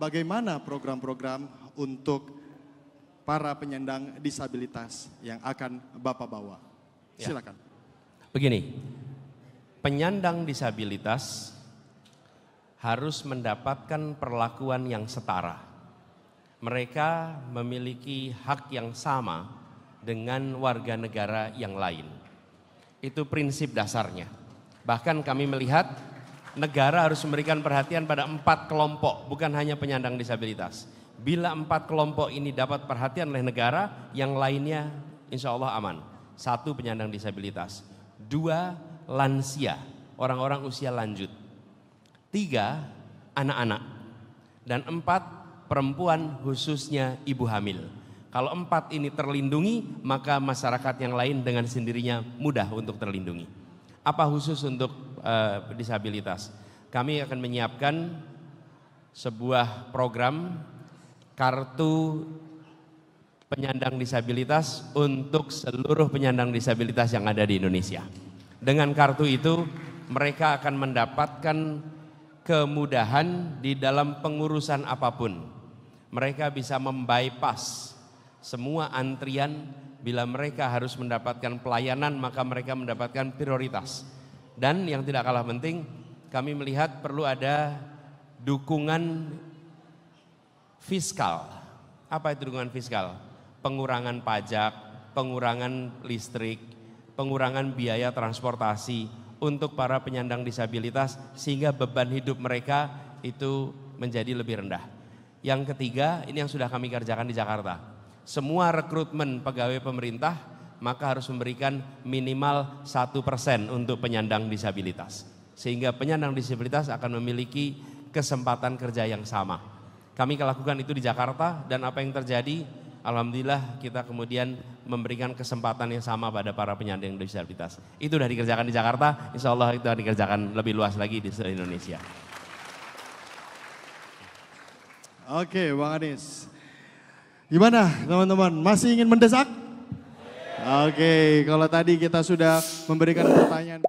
Bagaimana program-program untuk para penyandang disabilitas yang akan Bapak bawa? Ya. Silakan. Ya. Begini, penyandang disabilitas harus mendapatkan perlakuan yang setara. Mereka memiliki hak yang sama dengan warga negara yang lain. Itu prinsip dasarnya. Bahkan kami melihat negara harus memberikan perhatian pada empat kelompok, bukan hanya penyandang disabilitas. Bila empat kelompok ini dapat perhatian oleh negara, yang lainnya insya Allah aman. Satu penyandang disabilitas, dua lansia, orang-orang usia lanjut, tiga anak-anak, dan empat perempuan khususnya ibu hamil. Kalau empat ini terlindungi, maka masyarakat yang lain dengan sendirinya mudah untuk terlindungi. Apa khusus untuk uh, disabilitas. Kami akan menyiapkan sebuah program kartu penyandang disabilitas untuk seluruh penyandang disabilitas yang ada di Indonesia. Dengan kartu itu, mereka akan mendapatkan kemudahan di dalam pengurusan apapun. Mereka bisa membypass semua antrian bila mereka harus mendapatkan pelayanan, maka mereka mendapatkan prioritas. Dan yang tidak kalah penting, kami melihat perlu ada dukungan fiskal. Apa itu dukungan fiskal? Pengurangan pajak, pengurangan listrik, pengurangan biaya transportasi untuk para penyandang disabilitas sehingga beban hidup mereka itu menjadi lebih rendah. Yang ketiga, ini yang sudah kami kerjakan di Jakarta. Semua rekrutmen pegawai pemerintah maka harus memberikan minimal satu persen untuk penyandang disabilitas. Sehingga penyandang disabilitas akan memiliki kesempatan kerja yang sama. Kami lakukan itu di Jakarta dan apa yang terjadi, Alhamdulillah kita kemudian memberikan kesempatan yang sama pada para penyandang disabilitas. Itu sudah dikerjakan di Jakarta, insya Allah itu akan dikerjakan lebih luas lagi di seluruh Indonesia. Oke, Bang Anies. Gimana teman-teman? Masih ingin mendesak? Oke, okay, kalau tadi kita sudah memberikan pertanyaan.